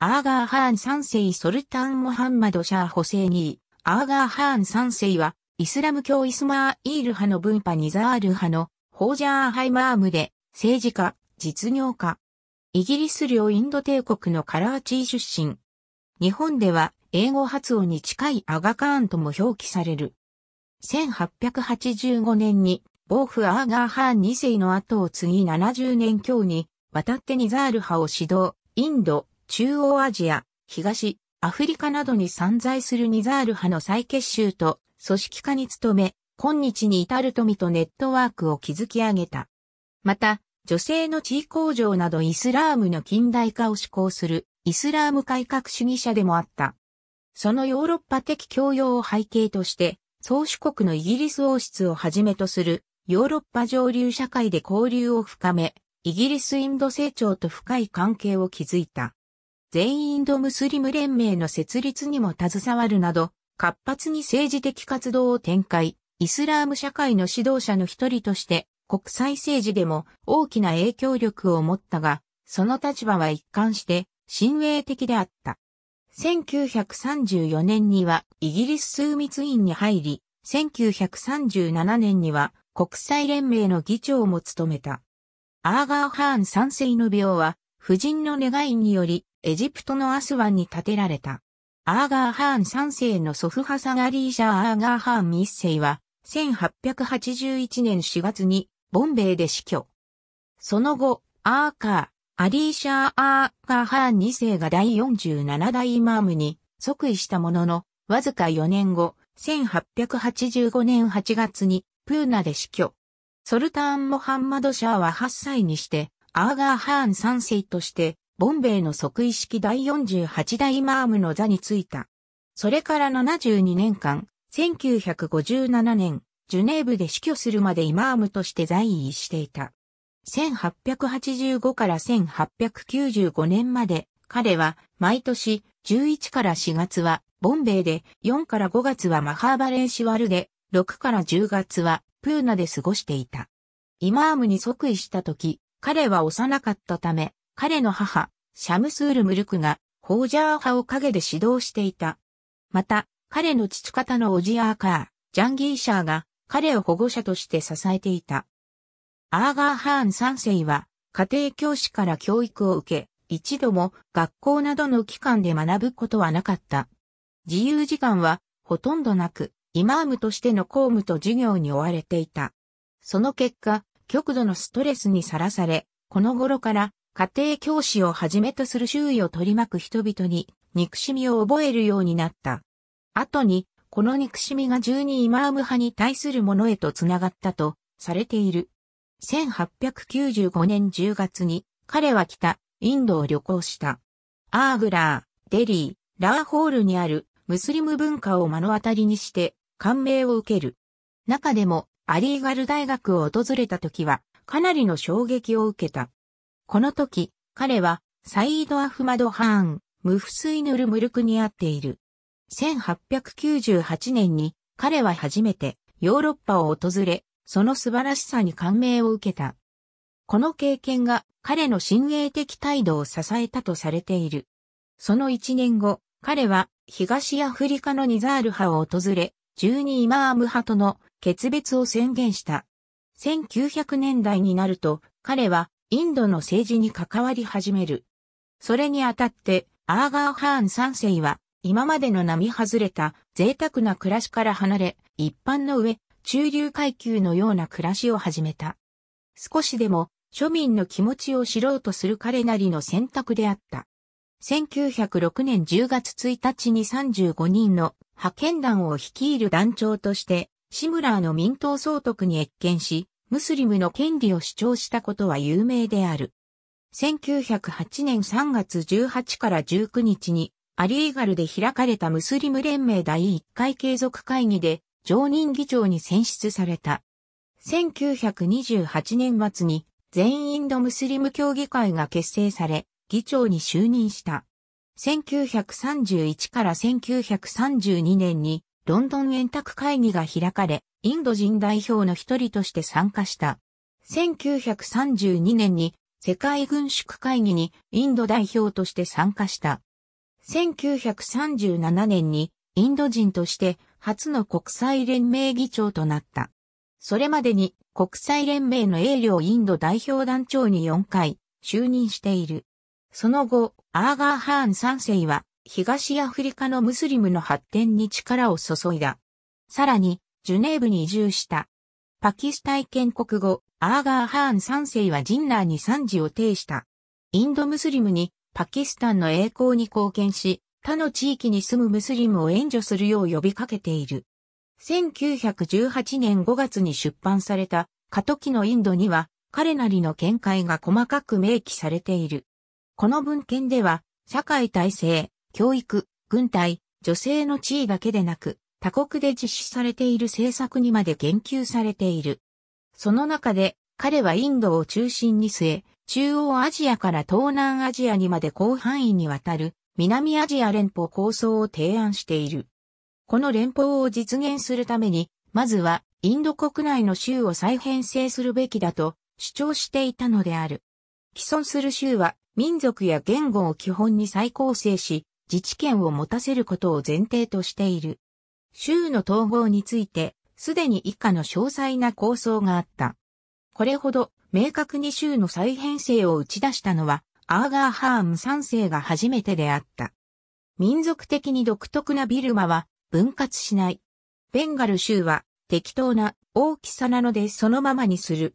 アーガーハーン3世ソルタン・モハンマド・シャー・ホセイニー。アーガーハーン3世は、イスラム教イスマー・イール派の分派ニザール派のホージャー・ハイマームで、政治家、実業家。イギリス領インド帝国のカラーチー出身。日本では、英語発音に近いアガカーンとも表記される。1885年に、ボーフ・アーガー・ハーン2世の後を継ぎ70年強に、渡ってニザール派を指導、インド、中央アジア、東、アフリカなどに散在するニザール派の再結集と組織化に努め、今日に至る富とネットワークを築き上げた。また、女性の地位向上などイスラームの近代化を志向するイスラーム改革主義者でもあった。そのヨーロッパ的教養を背景として、宗主国のイギリス王室をはじめとするヨーロッパ上流社会で交流を深め、イギリスインド成長と深い関係を築いた。全インドムスリム連盟の設立にも携わるなど、活発に政治的活動を展開、イスラーム社会の指導者の一人として、国際政治でも大きな影響力を持ったが、その立場は一貫して、親衛的であった。1934年にはイギリス枢密院に入り、1937年には国際連盟の議長も務めた。アーガー・ハーン三世の病は夫人の願いにより、エジプトのアスワンに建てられた。アーガーハーン3世の祖父ハサガリーシャアーガーハーン1世は、1881年4月に、ボンベイで死去。その後、アーカー、アリーシャーアーガーハーン2世が第47代イマームに即位したものの、わずか4年後、1885年8月に、プーナで死去。ソルターン・モハンマド・シャーは8歳にして、アーガー・ハーン3世として、ボンベイの即位式第48代マームの座に就いた。それから72年間、1957年、ジュネーブで死去するまでイマームとして在位していた。1885から1895年まで、彼は毎年11から4月はボンベイで、4から5月はマハーバレンシワルで、6から10月はプーナで過ごしていた。イマームに即位した時、彼は幼かったため、彼の母、シャムスール・ムルクが、ホージャー派を陰で指導していた。また、彼の父方のオジアーカー、ジャンギーシャーが、彼を保護者として支えていた。アーガー・ハーン3世は、家庭教師から教育を受け、一度も学校などの機関で学ぶことはなかった。自由時間はほとんどなく、イマームとしての公務と授業に追われていた。その結果、極度のストレスにさらされ、この頃から家庭教師をはじめとする周囲を取り巻く人々に憎しみを覚えるようになった。後に、この憎しみが十二イマーム派に対するものへとつながったとされている。1895年10月に彼は北インドを旅行した。アーグラー、デリー、ラーホールにあるムスリム文化を目の当たりにして感銘を受ける。中でもアリーガル大学を訪れた時は、かなりの衝撃を受けた。この時、彼は、サイード・アフマド・ハーン、ムフスイヌル・ムルクに会っている。1898年に、彼は初めて、ヨーロッパを訪れ、その素晴らしさに感銘を受けた。この経験が彼の親衛的態度を支えたとされている。その一年後、彼は東アフリカのニザール派を訪れ、12イマーム派との決別を宣言した。1900年代になると、彼はインドの政治に関わり始める。それにあたって、アーガー・ハーン3世は、今までの並外れた贅沢な暮らしから離れ、一般の上、中流階級のような暮らしを始めた。少しでも庶民の気持ちを知ろうとする彼なりの選択であった。1906年10月1日に35人の派遣団を率いる団長としてシムラーの民党総督に越見し、ムスリムの権利を主張したことは有名である。1908年3月18から19日に、アリーガルで開かれたムスリム連盟第1回継続会議で、常任議長に選出された。1928年末に、全インドムスリム協議会が結成され、議長に就任した。1931から1932年にロンドン円卓会議が開かれ、インド人代表の一人として参加した。1932年に世界軍縮会議にインド代表として参加した。1937年にインド人として初の国際連盟議長となった。それまでに国際連盟の英領インド代表団長に4回就任している。その後、アーガーハーン3世は東アフリカのムスリムの発展に力を注いだ。さらに、ジュネーブに移住した。パキスタン建国後、アーガー・ハーン3世はジンナーに賛辞を呈した。インドムスリムにパキスタンの栄光に貢献し、他の地域に住むムスリムを援助するよう呼びかけている。1918年5月に出版された過渡期のインドには彼なりの見解が細かく明記されている。この文献では社会体制、教育、軍隊、女性の地位だけでなく、他国で実施されている政策にまで言及されている。その中で、彼はインドを中心に据え、中央アジアから東南アジアにまで広範囲にわたる南アジア連邦構想を提案している。この連邦を実現するために、まずはインド国内の州を再編成するべきだと主張していたのである。既存する州は民族や言語を基本に再構成し、自治権を持たせることを前提としている。州の統合について、すでに以下の詳細な構想があった。これほど明確に州の再編成を打ち出したのは、アーガーハーム3世が初めてであった。民族的に独特なビルマは分割しない。ベンガル州は適当な大きさなのでそのままにする。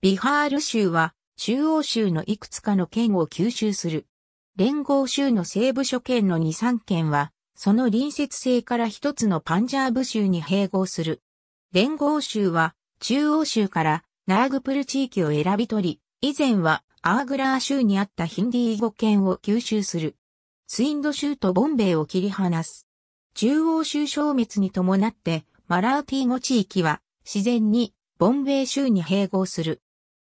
ビハール州は中央州のいくつかの県を吸収する。連合州の西部諸県の2、3県は、その隣接性から一つのパンジャーブ州に併合する。連合州は、中央州からナーグプル地域を選び取り、以前はアーグラー州にあったヒンディー語圏を吸収する。スインド州とボンベイを切り離す。中央州消滅に伴って、マラーティー語地域は自然にボンベイ州に併合する。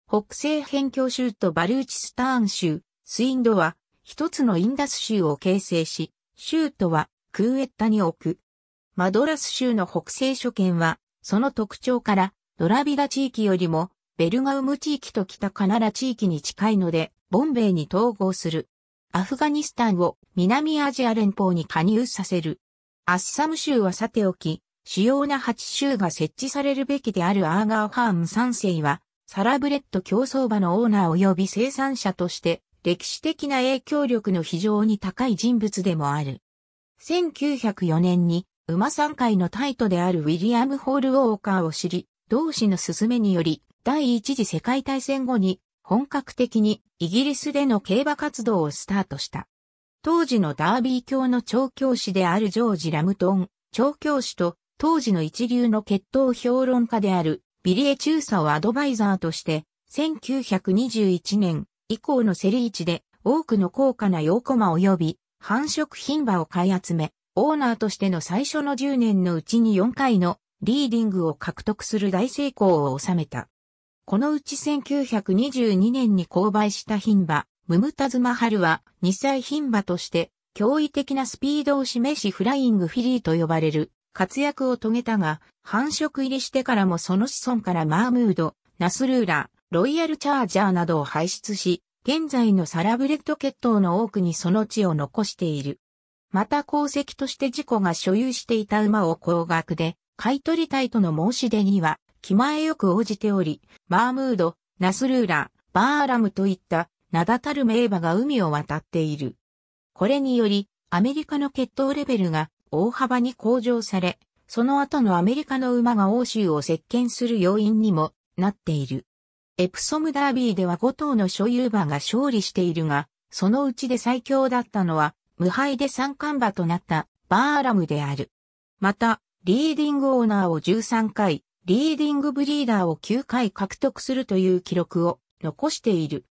北西辺境州とバルーチスターン州、スインドは一つのインダス州を形成し、州都はクーエッタに置く。マドラス州の北西諸県は、その特徴から、ドラビダ地域よりも、ベルガウム地域と北カナラ地域に近いので、ボンベイに統合する。アフガニスタンを南アジア連邦に加入させる。アッサム州はさておき、主要な8州が設置されるべきであるアーガーハーム3世は、サラブレッド競争場のオーナー及び生産者として歴史的な影響力の非常に高い人物でもある。1904年に馬三会のタイトであるウィリアム・ホール・ウォーカーを知り、同志の勧めにより、第一次世界大戦後に本格的にイギリスでの競馬活動をスタートした。当時のダービー教の調教師であるジョージ・ラムトン、調教師と当時の一流の血統評論家であるビリエ・チューサをアドバイザーとして、1921年以降の競り市で多くの高価な洋駒及び繁殖品馬を買い集め、オーナーとしての最初の10年のうちに4回のリーディングを獲得する大成功を収めた。このうち1922年に購買した品馬、ムムタズマハルは2歳品馬として驚異的なスピードを示しフライングフィリーと呼ばれる活躍を遂げたが、繁殖入りしてからもその子孫からマームード、ナスルーラ、ー、ロイヤルチャージャーなどを排出し、現在のサラブレッド血統の多くにその地を残している。また功績として事故が所有していた馬を高額で買い取りたいとの申し出には、気前よく応じており、マームード、ナスルーラ、バーラムといった名だたる名馬が海を渡っている。これにより、アメリカの血統レベルが大幅に向上され、その後のアメリカの馬が欧州を席巻する要因にもなっている。エプソムダービーでは5頭の所有馬が勝利しているが、そのうちで最強だったのは、無敗で三冠馬となったバーラムである。また、リーディングオーナーを13回、リーディングブリーダーを9回獲得するという記録を残している。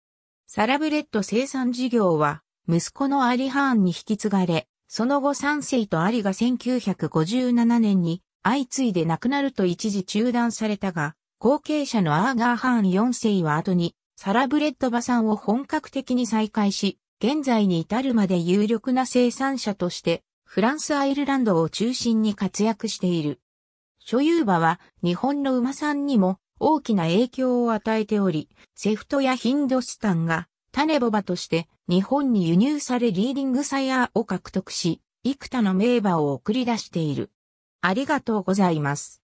サラブレッド生産事業は、息子のアリハーンに引き継がれ、その後3世とアリが1957年に相次いで亡くなると一時中断されたが、後継者のアーガー・ハーン4世は後に、サラブレッドバさんを本格的に再開し、現在に至るまで有力な生産者として、フランス・アイルランドを中心に活躍している。所有馬は日本の馬さんにも大きな影響を与えており、セフトやヒンドスタンが種ボバとして日本に輸入されリーディングサイヤーを獲得し、幾多の名馬を送り出している。ありがとうございます。